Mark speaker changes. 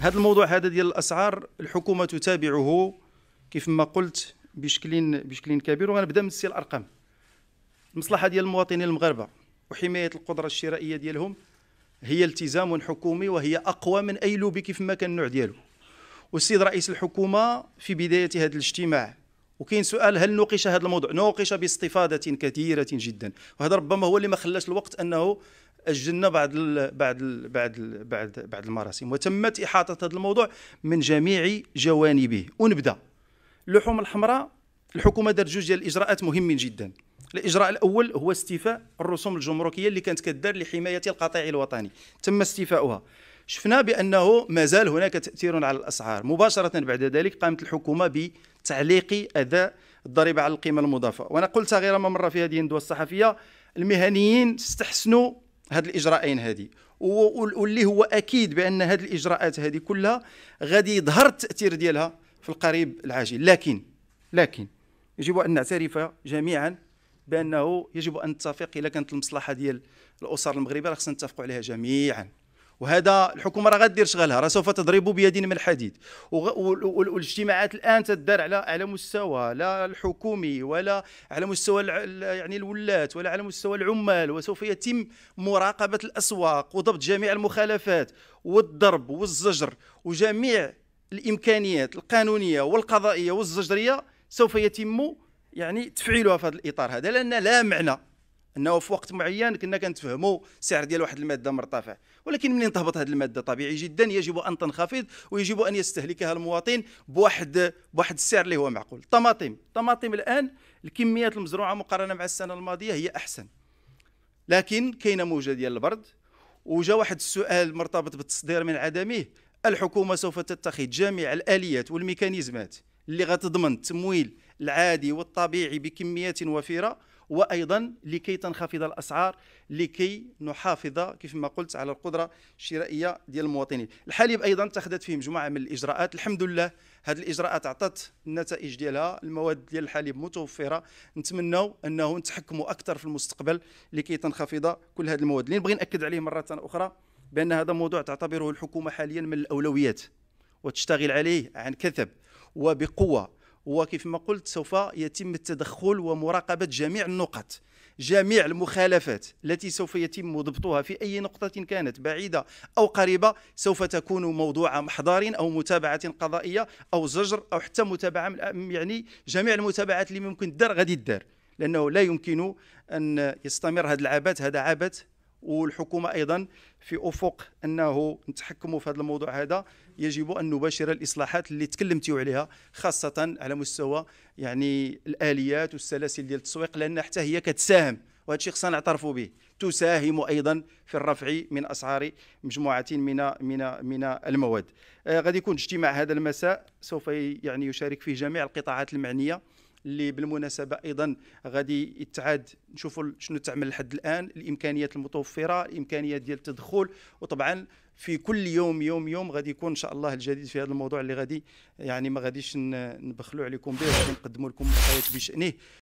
Speaker 1: هذا الموضوع هذا ديال الاسعار الحكومه تتابعه كيف ما قلت بشكل بشكل كبير وغنبدا من سي الارقام المصلحه ديال المواطنين المغاربه وحمايه القدره الشرائيه ديالهم هي التزام حكومي وهي اقوى من اي لوبي كيف ما كان النوع ديالو والسيد رئيس الحكومه في بدايه هذا الاجتماع وكاين سؤال هل نوقش هذا الموضوع نوقش باستفاضه كثيره جدا وهذا ربما هو اللي ما خلاش الوقت انه اجلنا بعض بعد الـ بعد الـ بعد الـ بعد المراسم وتمت احاطه هذا الموضوع من جميع جوانبه ونبدا اللحوم الحمراء الحكومه دارت جوج ديال الاجراءات مهمين جدا الاجراء الاول هو استيفاء الرسوم الجمركيه اللي كانت كدار لحمايه القطيع الوطني تم استيفاؤها شفنا بانه مازال هناك تاثير على الاسعار مباشره بعد ذلك قامت الحكومه بتعليق اداء الضريبه على القيمه المضافه وانا قلت غير ما مره في هذه الندوه الصحفيه المهنيين استحسنوا هاد الاجراءين هادي واللي هو اكيد بان هاد الاجراءات هذه كلها غادي يظهر التاثير ديالها في القريب العاجل لكن لكن يجب ان نعترف جميعا بانه يجب ان نتفق اذا كانت المصلحه ديال الاسر المغربيه خصنا نتفقوا عليها جميعا وهذا الحكومه راه غدير شغلها راه سوف تضرب بيد من الحديد والاجتماعات الان تدار على على مستوى لا الحكومي ولا على مستوى يعني الولاة ولا على مستوى العمال وسوف يتم مراقبه الاسواق وضبط جميع المخالفات والضرب والزجر وجميع الامكانيات القانونيه والقضائيه والزجريه سوف يتم يعني تفعيلها في هذا الاطار هذا لان لا معنى انه في وقت معين كنا كنتفهموا سعر ديال واحد الماده مرتفع ولكن منين تهبط هذه الماده طبيعي جدا يجب ان تنخفض ويجب ان يستهلكها المواطن بواحد بواحد السعر اللي هو معقول الطماطم الطماطم الان الكميات المزروعه مقارنه مع السنه الماضيه هي احسن لكن كاينه موجه ديال البرد وجا واحد السؤال مرتبط بالتصدير من عدمه الحكومه سوف تتخذ جميع الاليات والميكانيزمات اللي غتضمن التمويل العادي والطبيعي بكميات وفيره وايضا لكي تنخفض الاسعار لكي نحافظ كيف ما قلت على القدره الشرائيه ديال المواطنين الحليب ايضا اتخذت فيه مجموعه من الاجراءات الحمد لله هذه الاجراءات اعطت النتائج ديالها المواد ديال الحليب متوفره نتمنوا انه نتحكموا اكثر في المستقبل لكي تنخفض كل هذه المواد اللي نبغي ناكد عليه مره اخرى بان هذا موضوع تعتبره الحكومه حاليا من الاولويات وتشتغل عليه عن كثب وبقوه وكيف ما قلت سوف يتم التدخل ومراقبة جميع النقط جميع المخالفات التي سوف يتم ضبطها في أي نقطة كانت بعيدة أو قريبة سوف تكون موضوع محضار أو متابعة قضائية أو زجر أو حتى متابعة يعني جميع المتابعات اللي ممكن تدار غادي تدار لأنه لا يمكن أن يستمر هذا العبث هذا عبث والحكومه ايضا في افق انه نتحكموا في هذا الموضوع هذا يجب ان نباشر الاصلاحات اللي تكلمتي عليها خاصه على مستوى يعني الاليات والسلاسل ديال التسويق لان حتى هي كتساهم وهذا الشيء خصنا نعترفوا به تساهم ايضا في الرفع من اسعار مجموعه من من من المواد آه غادي يكون اجتماع هذا المساء سوف يعني يشارك فيه جميع القطاعات المعنيه اللي بالمناسبه ايضا غادي يتعاد نشوفوا شنو تعمل لحد الان الامكانيات المتوفره الامكانيات ديال التدخل وطبعا في كل يوم يوم يوم غادي يكون ان شاء الله الجديد في هذا الموضوع اللي غادي يعني ما غاديش نبخلوا عليكم به غادي نقدموا لكم بشانه